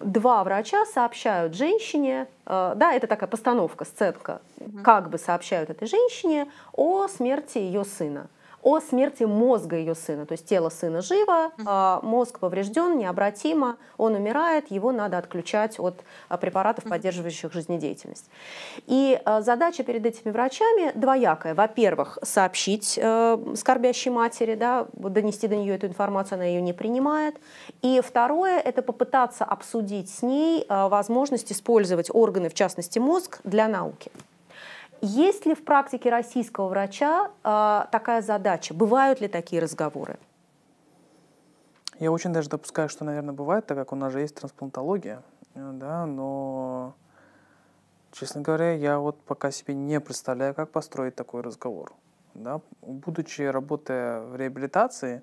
[SPEAKER 1] два врача сообщают женщине, э, да, это такая постановка, сценка, как бы сообщают этой женщине о смерти ее сына о смерти мозга ее сына. То есть тело сына живо, а, мозг поврежден необратимо, он умирает, его надо отключать от а, препаратов, поддерживающих жизнедеятельность. И а, задача перед этими врачами двоякая. Во-первых, сообщить э, скорбящей матери, да, донести до нее эту информацию, она ее не принимает. И второе, это попытаться обсудить с ней возможность использовать органы, в частности мозг, для науки. Есть ли в практике российского врача э, такая задача? Бывают ли такие разговоры?
[SPEAKER 2] Я очень даже допускаю, что, наверное, бывает, так как у нас же есть трансплантология, да, но, честно говоря, я вот пока себе не представляю, как построить такой разговор. Да. Будучи работая в реабилитации,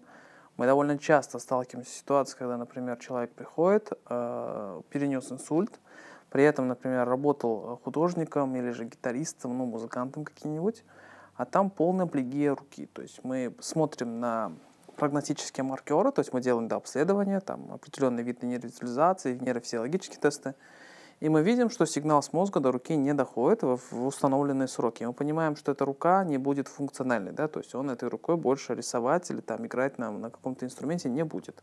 [SPEAKER 2] мы довольно часто сталкиваемся с ситуацией, когда, например, человек приходит, э, перенес инсульт, при этом, например, работал э, художником или же гитаристом, ну, музыкантом каким-нибудь, а там полная плегия руки. То есть мы смотрим на прогностические маркеры, то есть мы делаем да, обследование, там определенный вид нейровизуализации, нейрофизиологические тесты, и мы видим, что сигнал с мозга до руки не доходит в установленные сроки. мы понимаем, что эта рука не будет функциональной, да, то есть он этой рукой больше рисовать или там играть на, на каком-то инструменте не будет.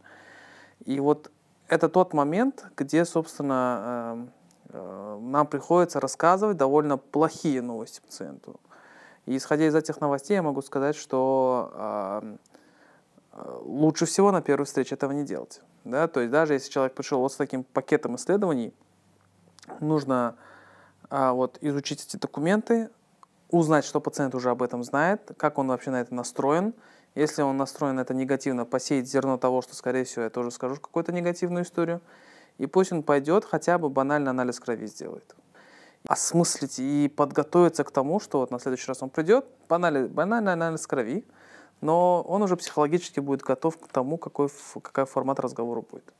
[SPEAKER 2] И вот это тот момент, где, собственно, э, Э, нам приходится рассказывать довольно плохие новости пациенту. И исходя из этих новостей, я могу сказать, что э, лучше всего на первой встрече этого не делать. Да? То есть даже если человек пришел вот с таким пакетом исследований, нужно а, вот, изучить эти документы, узнать, что пациент уже об этом знает, как он вообще на это настроен. Если он настроен на это негативно, посеять зерно того, что, скорее всего, я тоже скажу какую-то негативную историю – и пусть он пойдет, хотя бы банальный анализ крови сделает. Осмыслить и подготовиться к тому, что вот на следующий раз он придет, банальный, банальный анализ крови, но он уже психологически будет готов к тому, какой, какой формат разговора будет.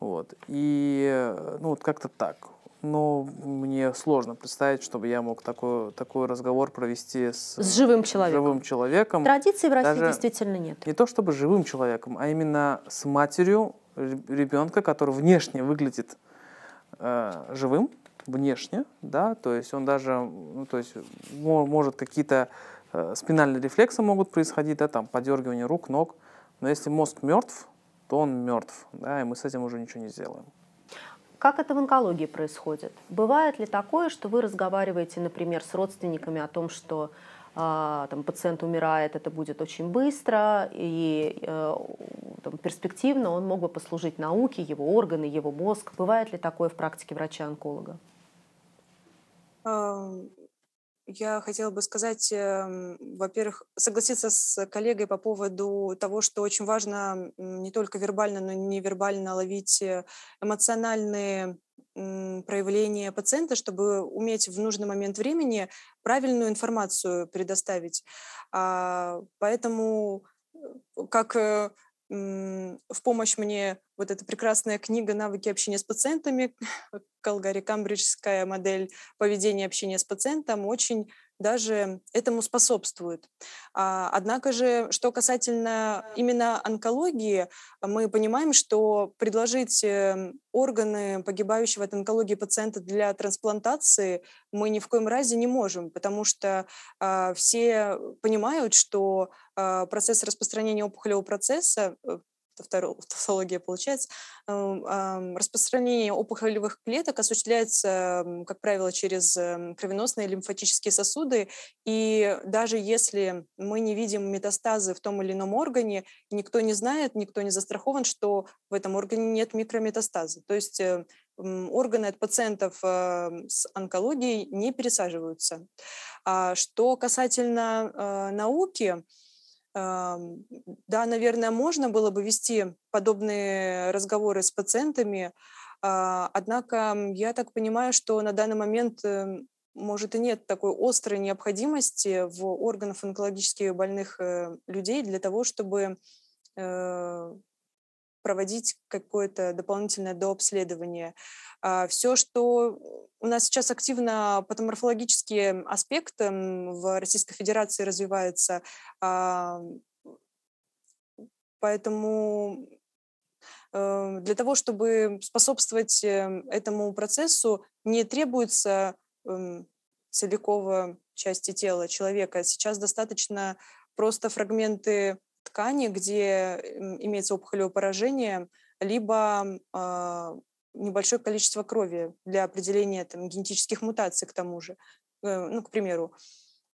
[SPEAKER 2] Вот. И ну, вот как-то так. Но мне сложно представить, чтобы я мог такой, такой разговор провести с, с живым, человеком. живым человеком. Традиции в России Даже действительно нет. Не то чтобы живым человеком, а именно с матерью ребенка, который внешне выглядит э, живым, внешне, да, то есть он даже, ну, то есть может какие-то э, спинальные рефлексы могут происходить, да, там подергивание рук, ног, но если мозг мертв, то он мертв, да, и мы с этим уже ничего не сделаем.
[SPEAKER 1] Как это в онкологии происходит? Бывает ли такое, что вы разговариваете, например, с родственниками о том, что а, там, пациент умирает, это будет очень быстро, и э, там, перспективно он мог бы послужить науке, его органы, его мозг. Бывает ли такое в практике врача-онколога?
[SPEAKER 3] Я хотела бы сказать, эм, во-первых, согласиться с коллегой по поводу того, что очень важно не только вербально, но и невербально ловить э, эмоциональные проявления пациента, чтобы уметь в нужный момент времени правильную информацию предоставить. А, поэтому э, как э, в помощь мне вот эта прекрасная книга «Навыки общения с пациентами», [LAUGHS] Калгари Камбриджская модель поведения общения с пациентом, очень даже этому способствует. А, однако же, что касательно именно онкологии, мы понимаем, что предложить эм, органы погибающего от онкологии пациента для трансплантации мы ни в коем разе не можем, потому что а, все понимают, что а, процесс распространения опухолевого процесса э, тавтология получается, эм, распространение опухолевых клеток осуществляется, как правило, через эм, кровеносные лимфатические сосуды, и даже если мы не видим метастазы в том или ином органе, никто не знает, никто не застрахован, что в этом органе нет микрометастаза. То есть э, органы от пациентов эм, с онкологией не пересаживаются. А что касательно э, науки, да, наверное, можно было бы вести подобные разговоры с пациентами, а, однако я так понимаю, что на данный момент эм, может и нет такой острой необходимости в органах онкологически больных э, людей для того, чтобы э, проводить какое-то дополнительное дообследование. А, Все, что у нас сейчас активно патоморфологические аспекты в Российской Федерации развиваются, а, поэтому э, для того, чтобы способствовать эм, этому процессу, не требуется эм, целикова части тела человека. Сейчас достаточно просто фрагменты ткани, где имеется опухолевое поражение, либо э, небольшое количество крови для определения там, генетических мутаций к тому же, э, ну, к примеру.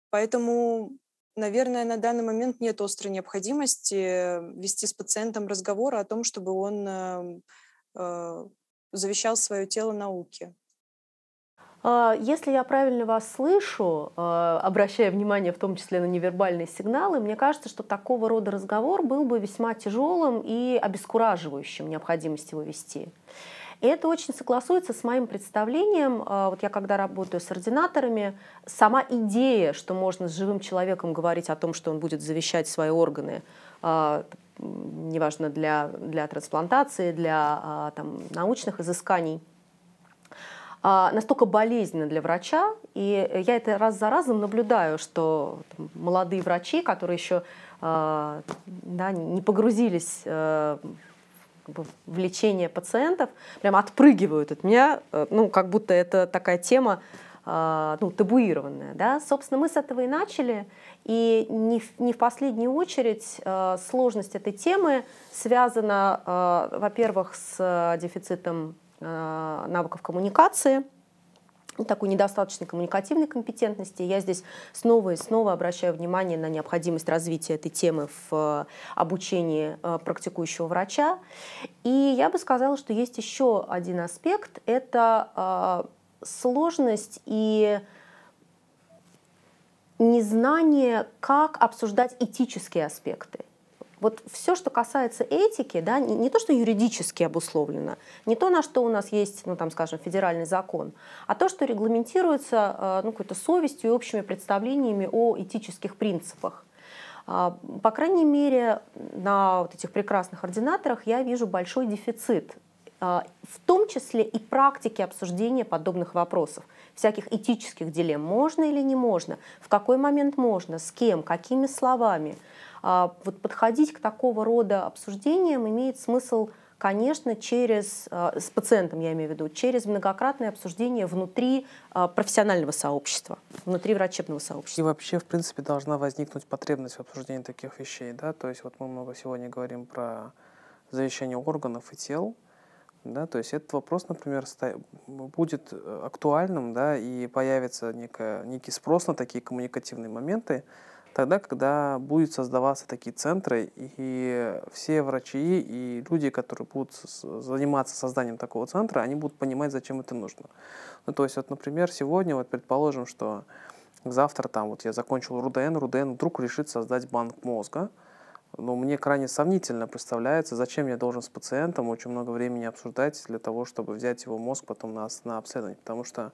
[SPEAKER 3] Поэтому, наверное, на данный момент нет острой необходимости вести с пациентом разговор о том, чтобы он эм, э, завещал свое тело науке.
[SPEAKER 1] А, если я правильно вас слышу, а, обращая внимание в том числе на невербальные сигналы, мне кажется, что такого рода разговор был бы весьма тяжелым и обескураживающим необходимость его вести. И это очень согласуется с моим представлением. А, вот я когда работаю с ординаторами, сама идея, что можно с живым человеком говорить о том, что он будет завещать свои органы, неважно для, для трансплантации, для там, научных изысканий – а, настолько болезненно для врача. И я это раз за разом наблюдаю, что там, молодые врачи, которые еще а, да, не погрузились э, как бы, в лечение пациентов, прям отпрыгивают от меня, э, ну, как будто это такая тема, а, ну, табуированная. Да? Собственно, мы с этого и начали. И не в, не в последнюю очередь э, сложность этой темы связана, во-первых, с дефицитом Э, навыков коммуникации – такой недостаточной коммуникативной компетентности. Я здесь снова и снова обращаю внимание на необходимость развития этой темы в обучении э, практикующего врача. И я бы сказала, что есть еще один аспект – это э, сложность и незнание, как обсуждать этические аспекты. Вот все, что касается этики, да, не то, что юридически обусловлено, не то, на что у нас есть, ну, там, скажем, федеральный закон, а то, что регламентируется э, ну, какой-то совестью и общими представлениями о этических принципах. А, по крайней мере, на вот этих прекрасных ординаторах я вижу большой дефицит э, в том числе и практики обсуждения подобных вопросов, всяких этических дилемм, можно или не можно, в какой момент можно, с кем, какими словами. А, вот подходить к такого рода обсуждениям имеет смысл, конечно, через, а, с пациентом я имею в виду, через многократное обсуждение внутри а, профессионального сообщества,
[SPEAKER 2] внутри врачебного сообщества. И вообще, в принципе, должна возникнуть потребность в обсуждении таких вещей, да, то есть вот мы много сегодня говорим про завещание органов и тел, да, то есть этот вопрос, например, будет актуальным, да, и появится некая, некий спрос на такие коммуникативные моменты, тогда, когда будут создаваться такие центры, и все врачи и люди, которые будут заниматься созданием такого центра, они будут понимать, зачем это нужно. Ну, то есть, вот, например, сегодня, вот предположим, что завтра там вот я закончил РУДН, РУДН вдруг решит создать банк мозга, но ну, мне крайне сомнительно представляется, зачем я должен с пациентом очень много времени обсуждать для того, чтобы взять его мозг потом на, на обследование. Потому что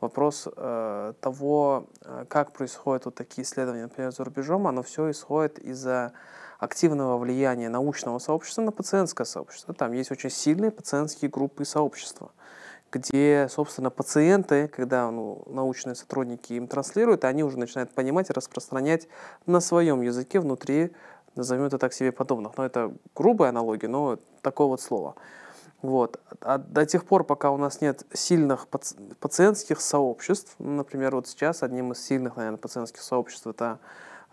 [SPEAKER 2] вопрос э, того, э, как происходят вот такие исследования, например, за рубежом, оно все исходит из-за активного влияния научного сообщества на пациентское сообщество. Там есть очень сильные пациентские группы и сообщества, где, собственно, пациенты, когда ну, научные сотрудники им транслируют, они уже начинают понимать и распространять на своем языке внутри, назовем это так, себе подобных. Но это грубая аналогия, но такое вот слово. Вот. А до тех пор, пока у нас нет сильных паци пациентских сообществ, ну, например, вот сейчас одним из сильных, наверное, пациентских сообществ это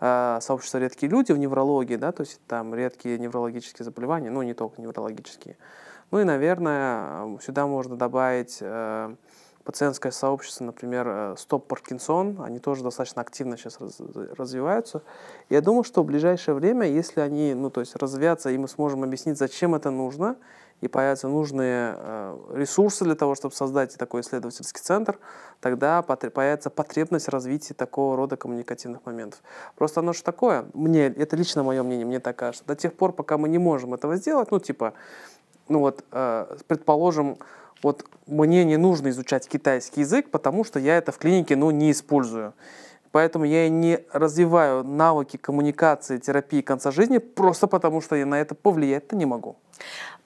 [SPEAKER 2] э, а, сообщество «Редкие люди» в неврологии, да, то есть там редкие неврологические заболевания, ну, не только неврологические. Ну и, наверное, сюда можно добавить э, пациентское сообщество, например, э, «Стоп Паркинсон», они тоже достаточно активно сейчас раз развиваются. Я думаю, что в ближайшее время, если они, ну, то есть развятся, и мы сможем объяснить, зачем это нужно – и появятся нужные э, ресурсы для того, чтобы создать такой исследовательский центр, тогда появится потребность развития такого рода коммуникативных моментов. Просто оно же такое, мне, это лично мое мнение, мне так кажется, до тех пор, пока мы не можем этого сделать, ну типа, ну вот, э, предположим, вот мне не нужно изучать китайский язык, потому что я это в клинике, ну, не использую. Поэтому я и не развиваю навыки коммуникации, терапии конца жизни, просто потому что я на это повлиять-то не могу.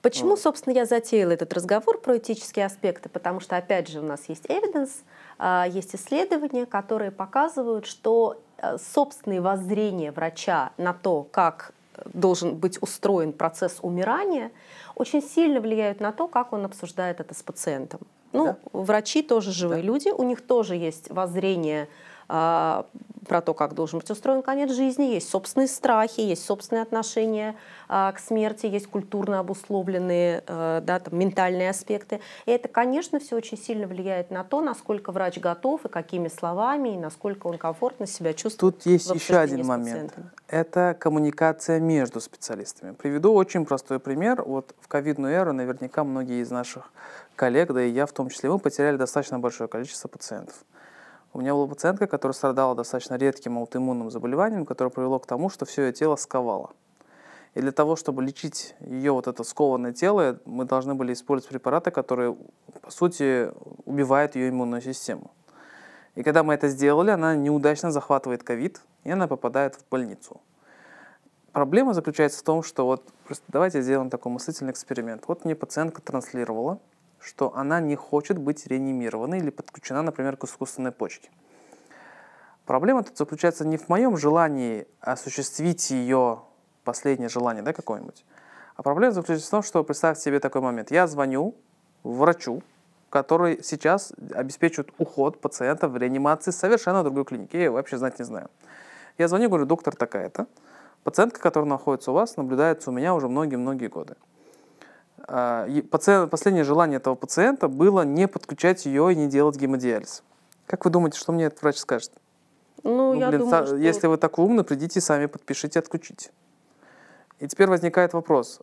[SPEAKER 2] Почему,
[SPEAKER 1] вот. собственно, я затеяла этот разговор про этические аспекты? Потому что, опять же, у нас есть evidence, а, есть исследования, которые показывают, что э, собственные воззрения врача на то, как должен быть устроен процесс умирания, очень сильно влияют на то, как он обсуждает это с пациентом. Ну, да. врачи тоже живые да. люди, у них тоже есть воззрение а, про то, как должен быть устроен конец жизни, есть собственные страхи, есть собственные отношения а, к смерти, есть культурно обусловленные э, да, там, ментальные аспекты. И это, конечно, все очень сильно влияет на то, насколько врач готов и какими словами, и насколько он комфортно себя чувствует. Тут есть еще один момент.
[SPEAKER 2] Это коммуникация между специалистами. Приведу очень простой пример. Вот в ковидную эру наверняка многие из наших коллег, да и я в том числе, мы потеряли достаточно большое количество пациентов. У меня была пациентка, которая страдала достаточно редким аутоиммунным заболеванием, которое привело к тому, что все ее тело сковало. И для того, чтобы лечить ее вот это скованное тело, мы должны были использовать препараты, которые, по сути, убивают ее иммунную систему. И когда мы это сделали, она неудачно захватывает ковид, и она попадает в больницу. Проблема заключается в том, что вот, давайте сделаем такой мыслительный эксперимент. Вот мне пациентка транслировала, что она не хочет быть реанимирована или подключена, например, к искусственной почке. Проблема тут заключается не в моем желании осуществить ее последнее желание, да, какое-нибудь, а проблема заключается в том, что представьте себе такой момент. Я звоню врачу, который сейчас обеспечивает уход пациента в реанимации совершенно другой клиники. Я его вообще знать не знаю. Я звоню, говорю, доктор такая-то. Пациентка, которая находится у вас, наблюдается у меня уже многие-многие годы. А, последнее желание этого пациента было не подключать ее и не делать гемодиализ. Как вы думаете, что мне этот врач скажет?
[SPEAKER 1] Ну, ну я блин, думаю, что... если вы
[SPEAKER 2] так умны, придите сами подпишите, отключите. И теперь возникает вопрос.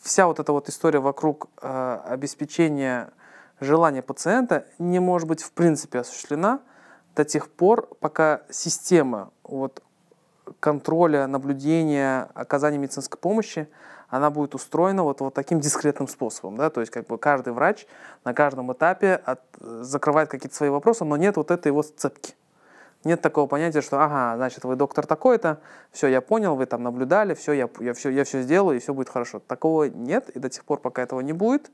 [SPEAKER 2] Вся вот эта вот история вокруг э, обеспечения желания пациента не может быть в принципе осуществлена до тех пор, пока система вот, контроля, наблюдения, оказания медицинской помощи, она будет устроена вот, вот таким дискретным способом. Да? То есть как бы каждый врач на каждом этапе от, закрывает какие-то свои вопросы, но нет вот этой вот цепки. Нет такого понятия, что ага, значит, вы доктор такой-то, все, я понял, вы там наблюдали, все, я, я, все, я все сделаю, и все будет хорошо. Такого нет, и до тех пор, пока этого не будет,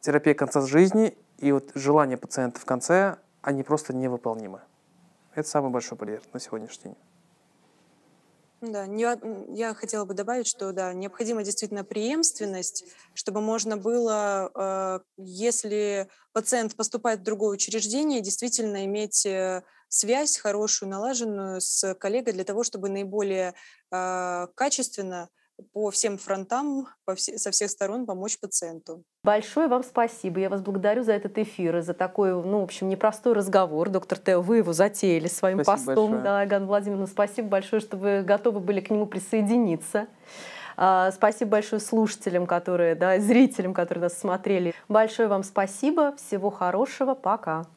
[SPEAKER 2] терапия конца жизни и вот желание пациента в конце, они просто невыполнимы. Это самый большой барьер на сегодняшний день.
[SPEAKER 3] Да, я хотела бы добавить, что да, необходима действительно преемственность, чтобы можно было, э, если пациент поступает в другое учреждение, действительно иметь э, связь хорошую, налаженную с коллегой для того, чтобы наиболее э, качественно по всем фронтам, по все, со всех сторон помочь пациенту.
[SPEAKER 1] Большое вам спасибо. Я вас благодарю за этот эфир и за такой, ну, в общем, непростой разговор. Доктор Тео, вы его затеяли своим спасибо постом. Большое. Да, Ганна Владимировна, спасибо большое, что вы готовы были к нему присоединиться. А, спасибо большое слушателям, которые, да, зрителям, которые нас смотрели. Большое вам спасибо. Всего хорошего. Пока.